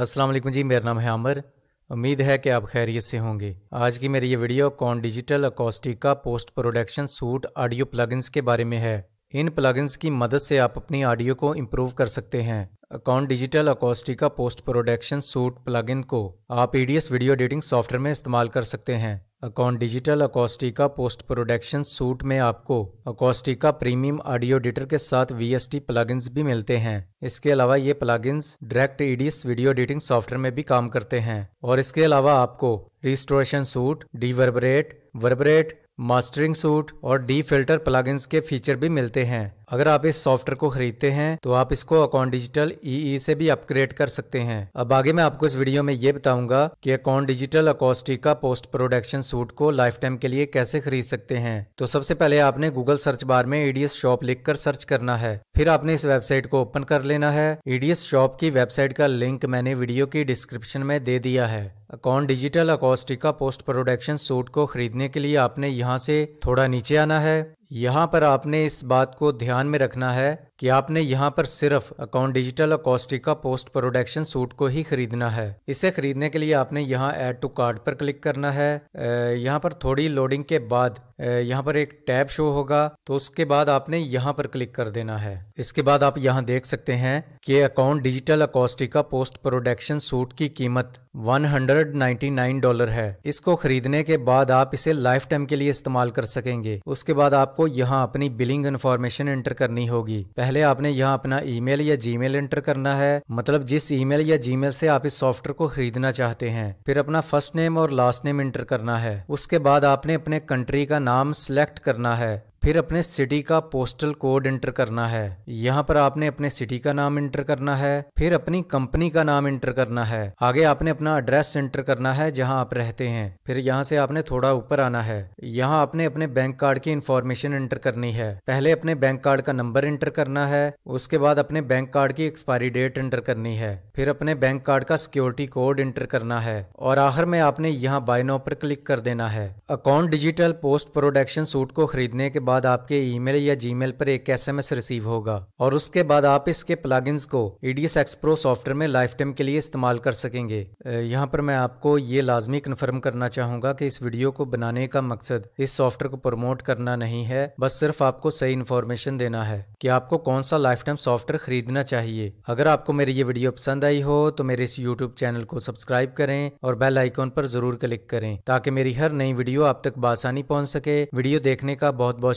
अस्सलाम वालेकुम जी मेरा नाम है अमर उम्मीद है कि आप खैरियत से होंगे आज की मेरी ये video Acon digital अकोस्टिका post production suite audio plugins के बारे में है इन प्लगइन्स की मदद से आप अपनी ऑडियो को इम्प्रूव कर सकते हैं Acon digital अकोस्टिका post production suite plugin को आप ई e वीडियो एडिटिंग सॉफ्टवेयर में इस्तेमाल कर सकते हैं Acon digital अकोस्टिका post production suite में आपको अकोस्टिका प्रीमियम ऑडियो एडिटर के साथ वी एस टी प्लगइन्स भी मिलते हैं इसके अलावा ये plugins direct Edius video editing software में भी काम करते हैं और इसके अलावा आपको restoration suite deverberate verberate mastering suite और डी फिल्टर प्लगइन्स के फीचर भी मिलते हैं अगर आप इस सॉफ्टवेयर को खरीदते हैं तो आप इसको अकाउंट डिजिटल ई e e से भी अपग्रेड कर सकते हैं अब आगे मैं आपको इस वीडियो में ये बताऊंगा कि account digital अकोस्टिका post production suite को लाइफ टाइम के लिए कैसे खरीद सकते हैं तो सबसे पहले आपने गूगल सर्च बार में ईडीएस e शॉप कर सर्च करना है फिर आपने इस वेबसाइट को ओपन कर लेना है ईडीएस शॉप की वेबसाइट का लिंक मैंने वीडियो की डिस्क्रिप्शन में दे दिया है account digital अकोस्टिका post production suite को खरीदने के लिए आपने यहाँ से थोड़ा नीचे आना है यहाँ पर आपने इस बात को ध्यान में रखना है कि आपने यहाँ पर सिर्फ अकाउंट डिजिटल अकोस्टिका का पोस्ट प्रोडक्शन सूट को ही खरीदना है इसे खरीदने के लिए आपने यहाँ ऐड टू कार्ड पर क्लिक करना है यहाँ पर थोड़ी लोडिंग के बाद यहाँ पर एक टैब शो होगा तो उसके बाद आपने यहाँ पर क्लिक कर देना है इसके बाद आप यहाँ देख सकते हैं के account digital अकोस्टिका post production suite की कीमत 199 डॉलर है इसको खरीदने के बाद आप इसे लाइफ टाइम के लिए इस्तेमाल कर सकेंगे उसके बाद आपको यहाँ अपनी बिलिंग इन्फॉर्मेशन एंटर करनी होगी पहले आपने यहाँ अपना ईमेल या जीमेल एंटर करना है मतलब जिस ईमेल या जीमेल से आप इस सॉफ्टवेयर को खरीदना चाहते हैं फिर अपना फर्स्ट नेम और लास्ट नेम एंटर करना है उसके बाद आपने अपने कंट्री का नाम सिलेक्ट करना है फिर अपने सिटी का पोस्टल कोड एंटर करना है यहाँ पर आपने अपने सिटी का नाम एंटर करना है फिर अपनी कंपनी का नाम एंटर करना है आगे आपने अपना एड्रेस एंटर करना है जहाँ आप रहते हैं फिर यहाँ से आपने थोड़ा ऊपर आना है यहाँ आपने अपने बैंक कार्ड की इंफॉर्मेशन एंटर करनी है पहले अपने बैंक कार्ड का नंबर एंटर करना है उसके बाद अपने बैंक कार्ड की एक्सपायरी डेट एंटर करनी है फिर अपने बैंक कार्ड का सिक्योरिटी कोड एंटर करना है और आखिर में आपने यहाँ बायनो पर क्लिक कर देना है account digital post production suite को खरीदने के बाद आपके ईमेल या जीमेल पर एक एसएमएस रिसीव होगा और उसके बाद आप इसके प्लगइन्स को ईडीएस एक्सप्रो सॉफ्टवेयर में लाइफ टाइम के लिए इस्तेमाल कर सकेंगे यहाँ पर मैं आपको ये लाजमी कन्फर्म करना चाहूंगा कि इस वीडियो को बनाने का मकसद इस सॉफ्टवेयर को प्रमोट करना नहीं है बस सिर्फ आपको सही इन्फॉर्मेशन देना है कि आपको कौन सा लाइफ टाइम सॉफ्टवेयर खरीदना चाहिए अगर आपको मेरी ये वीडियो पसंद आई हो तो मेरे इस यूट्यूब चैनल को सब्सक्राइब करें और बेल आइकॉन पर जरूर क्लिक करें ताकि मेरी हर नई वीडियो आप तक बासानी पहुंच सके वीडियो देखने का बहुत बहुत